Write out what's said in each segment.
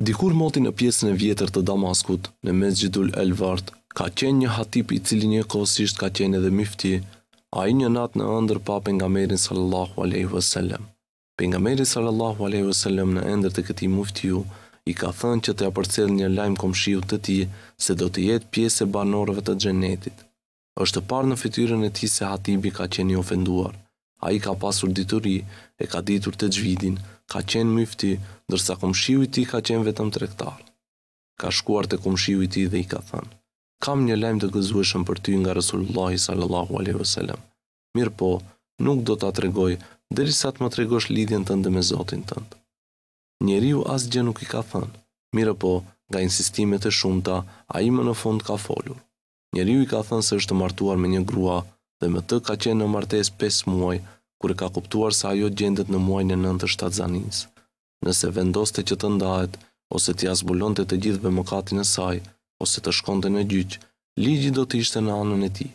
Dikur moti në pjesën e vjetër të Damaskut, në mes gjithul Elvart, ka qenë një hatip i cili një kosisht ka qenë edhe mifti, a i një natë në ndër pa pengamerin sallallahu aleyhi vësallem. Pengamerin sallallahu aleyhi vësallem në ndër të këti mufti ju, i ka thënë që të apërcel një lajmë komshiu të ti, se do të jetë pjesë e banorëve të gjenetit. është parë në fityrën e ti se hatipi ka qenë i ofenduar. A i ka pasur dituri, e ka ditur të gjvidin, ka qenë myfti, dërsa këmshiu i ti ka qenë vetëm trektar. Ka shkuar të këmshiu i ti dhe i ka thënë, kam një lejmë të gëzueshëm për ty nga Resulullahi sallallahu aleyhi vësallam. Mirë po, nuk do të atregoj, dhe risat të më tregosh lidhjen të ndë me Zotin të ndë. Njeriu asgjë gjë nuk i ka thënë, mirë po, nga insistimet e shumta, a i më në fund ka folur. Njeriu i ka thënë se është martuar me një grua dhe me të ka qenë në martes 5 muaj, kur e ka kuptuar se ajo gjendet në muajin e 9 të shtatzanis. Nëse vendoste që të ndahet ose të jasbulonte të gjithë bëmëkatin e saj ose të shkonte në gjyq, ligji do të ishte në anën e tij.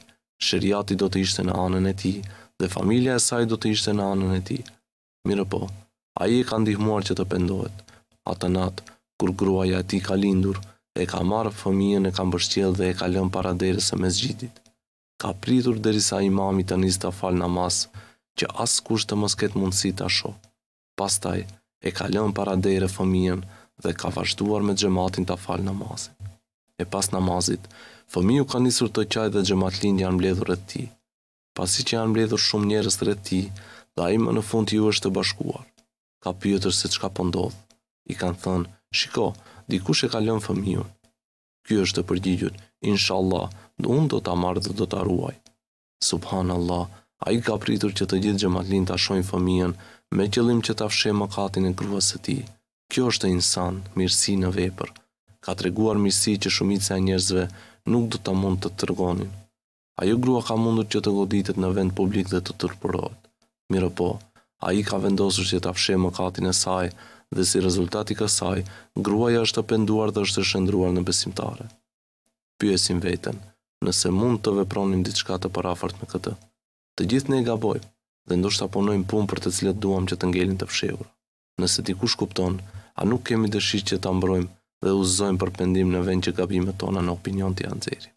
Sheria ti do të ishte në anën e tij dhe familja e saj do të ishte në anën e tij. Mirëpo, ai e ka ndihmuar që të pendohet. Atë natë, kur gruaja e tij ka lindur, e ka marë fëmijën e ka mbështjell dhe e ka lënë para derës së mesxhitit. Ka pritur derisa imami tani të fal namaz që asë kushtë të mësket mundësi të asho. Pastaj, e ka lënë para dejre fëmijën dhe ka vazhduar me gjematin të falë namazit. E pas namazit, fëmiju ka njësur të qaj dhe gjematlin janë mbledhur e ti. Pasi që janë mbledhur shumë njerës të ti, dhe a imë në fund ju është të bashkuar. Ka pjëtër se qka pëndodhë. Po I kanë thënë, shiko, di kush e ka lënë fëmiju. Ky është të përgjigjur, inshallah, dhe unë do të amardhë dhe do të arruaj. Subhanallah, A i ka pritur që të gjithë gjëmatlin të ashojnë fëmijën me qëllim që të afshe më katin e gruës e ti. Kjo është e insan, mirësi në vepër. Ka të reguar mirësi që shumitës e njerëzve nuk do të mund të tërgonin. A ju grua ka mundur që të goditet në vend publik dhe të tërpërot. Mirë po, a i ka vendosur që të afshe më katin e saj dhe si rezultati ka saj, grua ja është të penduar dhe është të shëndruar në besimtare. Pyesim veten, nëse mund të vepronim diçka të parafart me këtë. Të gjithë ne gabojmë dhe ndoshta punojmë punë për të cilët duam që të ngelin të fshehur. Nëse dikush kupton, a nuk kemi dëshirë që ta mbrojmë dhe uzojmë për pendim në vend që gabimet tona në opinion të janë zeri.